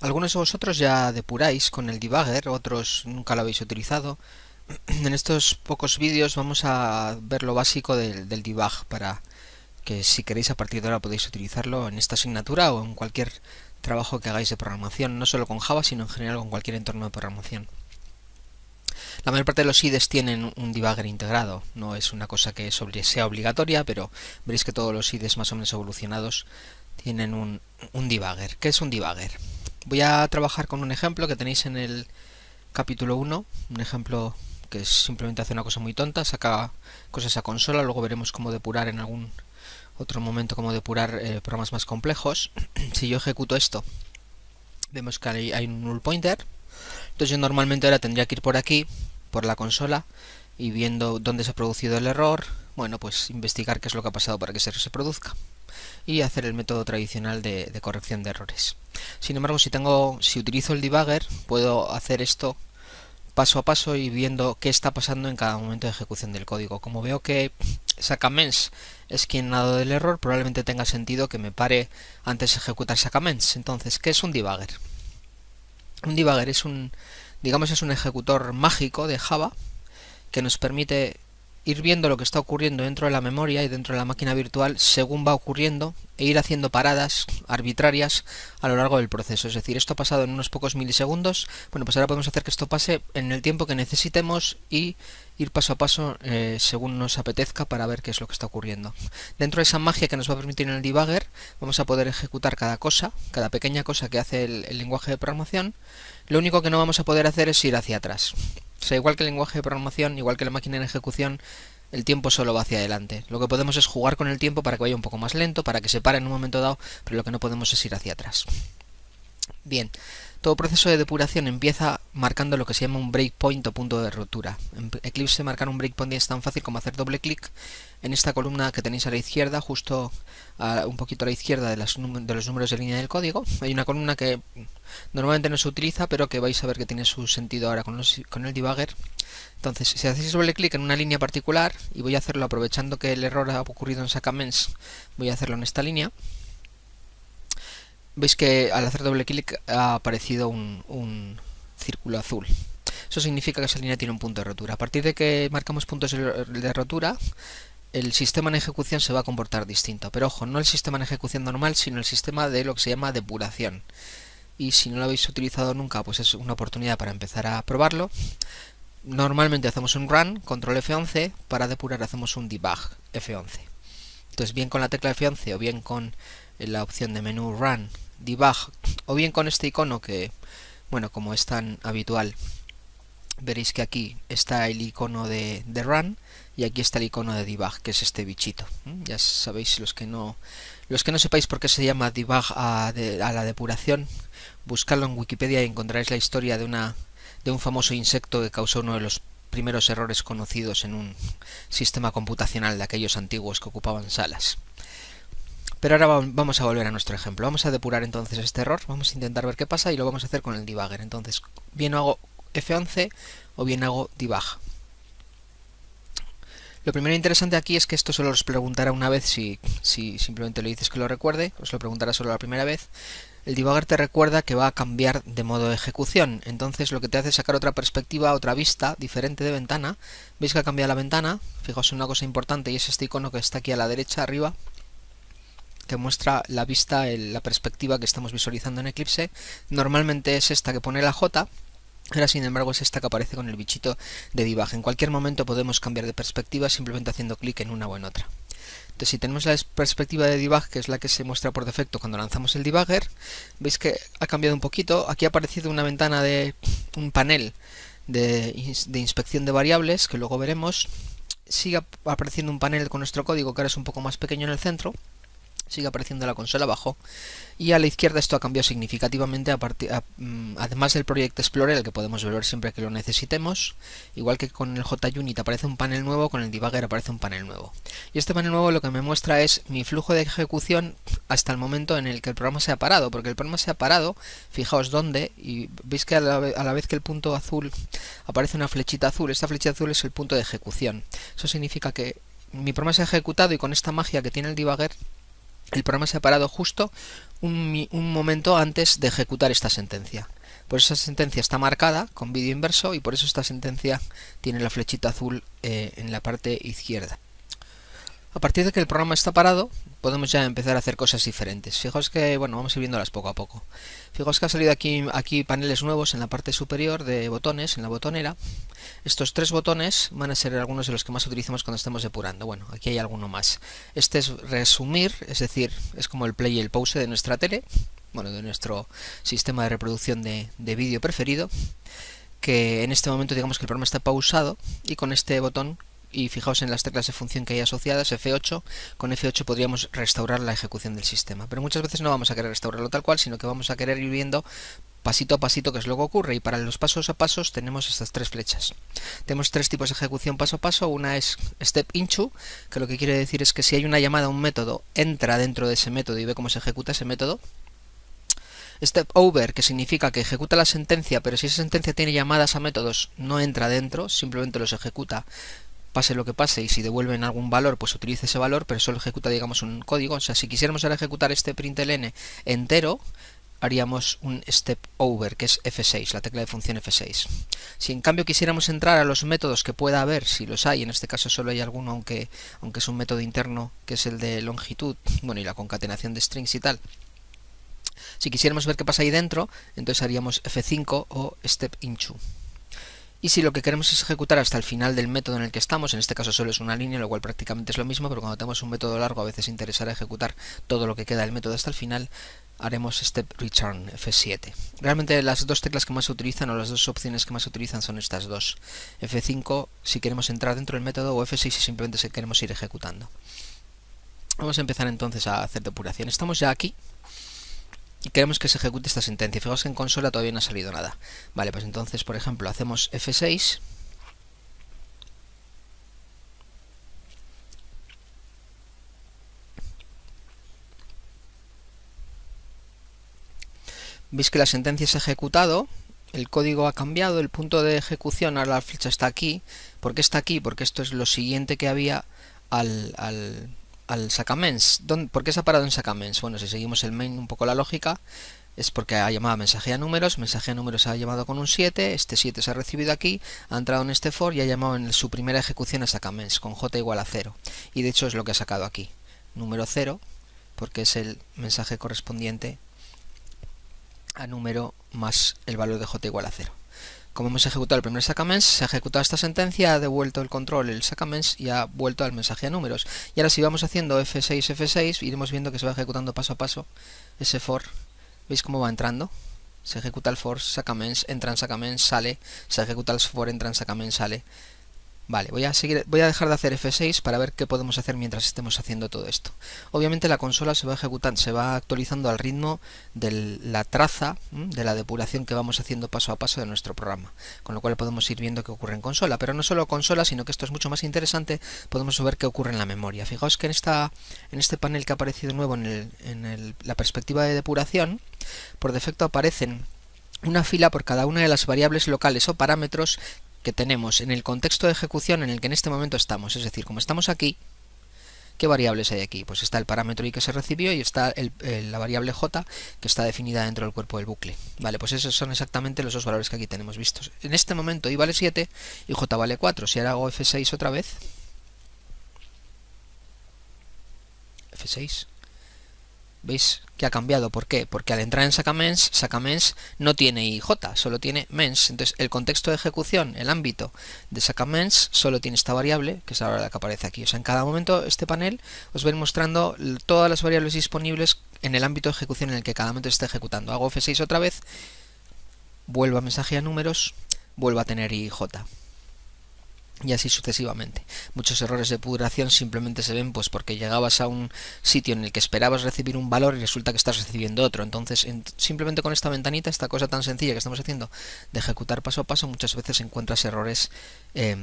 Algunos de vosotros ya depuráis con el debugger, otros nunca lo habéis utilizado. En estos pocos vídeos vamos a ver lo básico del, debug para que si queréis a partir de ahora podéis utilizarlo en esta asignatura o en cualquier trabajo que hagáis de programación, no solo con Java, sino en general con cualquier entorno de programación. La mayor parte de los IDEs tienen un debugger integrado, no es una cosa que sea obligatoria, pero veréis que todos los IDEs más o menos evolucionados tienen un, un debugger. ¿Qué es un debugger? Voy a trabajar con un ejemplo que tenéis en el capítulo 1, un ejemplo que simplemente hace una cosa muy tonta, saca cosas a consola, luego veremos cómo depurar en algún otro momento, cómo depurar eh, programas más complejos. si yo ejecuto esto, vemos que hay, hay un null pointer, entonces yo normalmente ahora tendría que ir por aquí, por la consola, y viendo dónde se ha producido el error, bueno, pues investigar qué es lo que ha pasado para que ese error se produzca, y hacer el método tradicional de corrección de errores. Sin embargo, si tengo, si utilizo el debugger, puedo hacer esto paso a paso y viendo qué está pasando en cada momento de ejecución del código. Como veo que sacamens es quien ha dado el error, probablemente tenga sentido que me pare antes de ejecutar sacaments. Entonces, ¿qué es un debugger? Un debugger es un, digamos, es un ejecutor mágico de Java que nos permite ir viendo lo que está ocurriendo dentro de la memoria y dentro de la máquina virtual según va ocurriendo e ir haciendo paradas arbitrarias a lo largo del proceso. Es decir, esto ha pasado en unos pocos milisegundos, bueno, pues ahora podemos hacer que esto pase en el tiempo que necesitemos y ir paso a paso eh, según nos apetezca para ver qué es lo que está ocurriendo. Dentro de esa magia que nos va a permitir en el debugger, vamos a poder ejecutar cada cosa, cada pequeña cosa que hace el, lenguaje de programación. Lo único que no vamos a poder hacer es ir hacia atrás. O sea, igual que el lenguaje de programación, igual que la máquina en ejecución, el tiempo solo va hacia adelante. Lo que podemos es jugar con el tiempo para que vaya un poco más lento, para que se pare en un momento dado, pero lo que no podemos es ir hacia atrás. Bien, todo proceso de depuración empieza marcando lo que se llama un breakpoint o punto de rotura. En Eclipse marcar un breakpoint es tan fácil como hacer doble clic en esta columna que tenéis a la izquierda, justo un poquito a la izquierda de, los números de línea del código. Hay una columna que normalmente no se utiliza, pero que vais a ver que tiene su sentido ahora con, el debugger. Entonces, si hacéis doble clic en una línea particular, y voy a hacerlo aprovechando que el error ha ocurrido en Sacaments, voy a hacerlo en esta línea veis que al hacer doble clic ha aparecido un, círculo azul. Eso significa que esa línea tiene un punto de rotura. A partir de que marcamos puntos de rotura, el sistema en ejecución se va a comportar distinto. Pero ojo, no el sistema en ejecución normal, sino el sistema de lo que se llama depuración. Y si no lo habéis utilizado nunca, pues es una oportunidad para empezar a probarlo. Normalmente hacemos un run, control F11, para depurar hacemos un debug F11. Entonces bien con la tecla F11 o bien con la opción de menú run, debug, o bien con este icono que bueno, como es tan habitual, veréis que aquí está el icono de, de run y aquí está el icono de debug, que es este bichito. Ya sabéis, los que no, los que no sepáis por qué se llama debug a, la depuración, buscadlo en Wikipedia y encontraréis la historia de, una, de un famoso insecto que causó uno de los primeros errores conocidos en un sistema computacional de aquellos antiguos que ocupaban salas. Pero ahora vamos a volver a nuestro ejemplo. Vamos a depurar entonces este error, vamos a intentar ver qué pasa y lo vamos a hacer con el debugger. Entonces, bien hago F11 o bien hago debug. Lo primero interesante aquí es que esto solo os preguntará una vez si, si simplemente le dices que lo recuerde, os lo preguntará solo la primera vez. El debugger te recuerda que va a cambiar de modo de ejecución, entonces lo que te hace es sacar otra perspectiva, otra vista diferente de ventana. Veis que ha cambiado la ventana, fijaos en una cosa importante y es este icono que está aquí a la derecha arriba, que muestra la vista, la perspectiva que estamos visualizando en Eclipse, normalmente es esta que pone la J, Ahora, sin embargo, es esta que aparece con el bichito de debug. En cualquier momento podemos cambiar de perspectiva simplemente haciendo clic en una o en otra. Entonces, si tenemos la perspectiva de debug, que es la que se muestra por defecto cuando lanzamos el debugger, veis que ha cambiado un poquito. Aquí ha aparecido una ventana de un panel de, de inspección de variables, que luego veremos. Sigue apareciendo un panel con nuestro código, que ahora es un poco más pequeño en el centro sigue apareciendo la consola abajo. Y a la izquierda esto ha cambiado significativamente, mm, además del Project Explorer, el que podemos volver siempre que lo necesitemos. Igual que con el JUnit aparece un panel nuevo, con el debugger aparece un panel nuevo. Y este panel nuevo lo que me muestra es mi flujo de ejecución hasta el momento en el que el programa se ha parado, porque el programa se ha parado, fijaos dónde, y veis que a la, a la vez que el punto azul aparece una flechita azul, esta flecha azul es el punto de ejecución. Eso significa que mi programa se ha ejecutado y con esta magia que tiene el debugger el programa se ha parado justo un, momento antes de ejecutar esta sentencia. Por eso esa sentencia está marcada con vídeo inverso y por eso esta sentencia tiene la flechita azul eh, en la parte izquierda. A partir de que el programa está parado, podemos ya empezar a hacer cosas diferentes. Fijaos que, bueno, vamos a ir viéndolas poco a poco. Fijaos que ha salido aquí, aquí paneles nuevos en la parte superior de botones, en la botonera. Estos tres botones van a ser algunos de los que más utilizamos cuando estemos depurando. Bueno, aquí hay alguno más. Este es resumir, es decir, es como el play y el pause de nuestra tele, bueno, de nuestro sistema de reproducción de, de vídeo preferido que en este momento digamos que el programa está pausado y con este botón y fijaos en las teclas de función que hay asociadas, F8, con F8 podríamos restaurar la ejecución del sistema. Pero muchas veces no vamos a querer restaurarlo tal cual, sino que vamos a querer ir viendo pasito a pasito qué es lo que ocurre. Y para los pasos a pasos tenemos estas tres flechas. Tenemos tres tipos de ejecución paso a paso. Una es step into, que lo que quiere decir es que si hay una llamada a un método, entra dentro de ese método y ve cómo se ejecuta ese método. Step over, que significa que ejecuta la sentencia, pero si esa sentencia tiene llamadas a métodos, no entra dentro, simplemente los ejecuta pase lo que pase y si devuelven algún valor pues utilice ese valor pero solo ejecuta digamos un código o sea si quisiéramos ejecutar este println entero haríamos un step over que es F6 la tecla de función F6 si en cambio quisiéramos entrar a los métodos que pueda haber si los hay en este caso solo hay alguno aunque aunque es un método interno que es el de longitud bueno y la concatenación de strings y tal si quisiéramos ver qué pasa ahí dentro entonces haríamos F5 o step into y si lo que queremos es ejecutar hasta el final del método en el que estamos, en este caso solo es una línea, lo cual prácticamente es lo mismo, pero cuando tenemos un método largo a veces interesará ejecutar todo lo que queda del método hasta el final, haremos step return F7. Realmente las dos teclas que más se utilizan o las dos opciones que más se utilizan son estas dos. F5 si queremos entrar dentro del método o F6 si simplemente queremos ir ejecutando. Vamos a empezar entonces a hacer depuración. Estamos ya aquí y queremos que se ejecute esta sentencia. Fijaos que en consola todavía no ha salido nada. Vale, pues entonces, por ejemplo, hacemos F6. Veis que la sentencia se ha ejecutado, el código ha cambiado, el punto de ejecución, ahora la flecha está aquí. ¿Por qué está aquí? Porque esto es lo siguiente que había al, al al sacamens. ¿Por qué se ha parado en sacamens? Bueno, si seguimos el main un poco la lógica, es porque ha llamado a mensaje a números, mensaje a números ha llamado con un 7, este 7 se ha recibido aquí, ha entrado en este for y ha llamado en su primera ejecución a sacamens con j igual a 0. Y de hecho es lo que ha sacado aquí, número 0, porque es el mensaje correspondiente a número más el valor de j igual a 0. Como hemos ejecutado el primer sacamens, se ha ejecutado esta sentencia, ha devuelto el control el sacamens y ha vuelto al mensaje a números. Y ahora si vamos haciendo F6, F6, iremos viendo que se va ejecutando paso a paso ese for. ¿Veis cómo va entrando? Se ejecuta el for, sacamens, entra en sale, se ejecuta el for, entra en sale. Vale, voy a, dejar de hacer F6 para ver qué podemos hacer mientras estemos haciendo todo esto. Obviamente la consola se va ejecutando, se va actualizando al ritmo de la traza, de la depuración que vamos haciendo paso a paso de nuestro programa, con lo cual podemos ir viendo qué ocurre en consola, pero no solo consola, sino que esto es mucho más interesante, podemos ver qué ocurre en la memoria. Fijaos que en, este panel que ha aparecido nuevo en, la perspectiva de depuración, por defecto aparecen una fila por cada una de las variables locales o parámetros que tenemos en el contexto de ejecución en el que en este momento estamos. Es decir, como estamos aquí, ¿qué variables hay aquí? Pues está el parámetro i que se recibió y está la variable j que está definida dentro del cuerpo del bucle. Vale, pues esos son exactamente los dos valores que aquí tenemos vistos. En este momento i vale 7 y j vale 4. Si ahora hago F6 otra vez, F6, ¿Veis que ha cambiado? ¿Por qué? Porque al entrar en sacamens, sacamens no tiene IJ, solo tiene mens. Entonces el contexto de ejecución, el ámbito de sacamens, solo tiene esta variable, que es ahora la que aparece aquí. O sea, en cada momento este panel os ir mostrando todas las variables disponibles en el ámbito de ejecución en el que cada momento está ejecutando. Hago F6 otra vez, vuelvo a mensaje a números, vuelvo a tener IJ y así sucesivamente. Muchos errores de pudración simplemente se ven pues porque llegabas a un sitio en el que esperabas recibir un valor y resulta que estás recibiendo otro. Entonces, simplemente con esta ventanita, esta cosa tan sencilla que estamos haciendo de ejecutar paso a paso, muchas veces encuentras errores eh,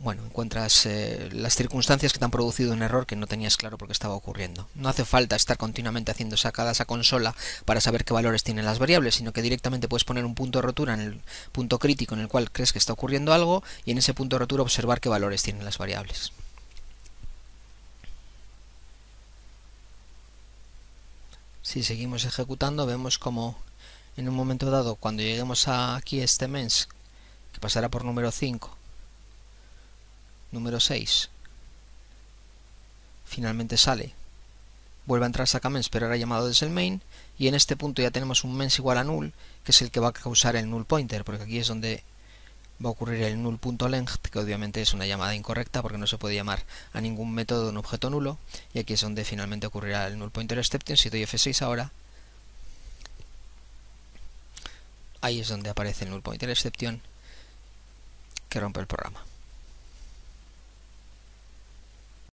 bueno, encuentras eh, las circunstancias que te han producido un error que no tenías claro por qué estaba ocurriendo. No hace falta estar continuamente haciendo sacadas a consola para saber qué valores tienen las variables, sino que directamente puedes poner un punto de rotura en el punto crítico en el cual crees que está ocurriendo algo y en ese punto de rotura observar qué valores tienen las variables. Si seguimos ejecutando vemos como en un momento dado cuando lleguemos a aquí este mens que pasará por número 5 número 6. Finalmente sale. Vuelve a entrar mens pero ahora llamado desde el main, y en este punto ya tenemos un mens igual a null, que es el que va a causar el null pointer, porque aquí es donde va a ocurrir el null.length, que obviamente es una llamada incorrecta porque no se puede llamar a ningún método de un objeto nulo, y aquí es donde finalmente ocurrirá el null pointer exception. Si doy F6 ahora, ahí es donde aparece el null pointer exception que rompe el programa.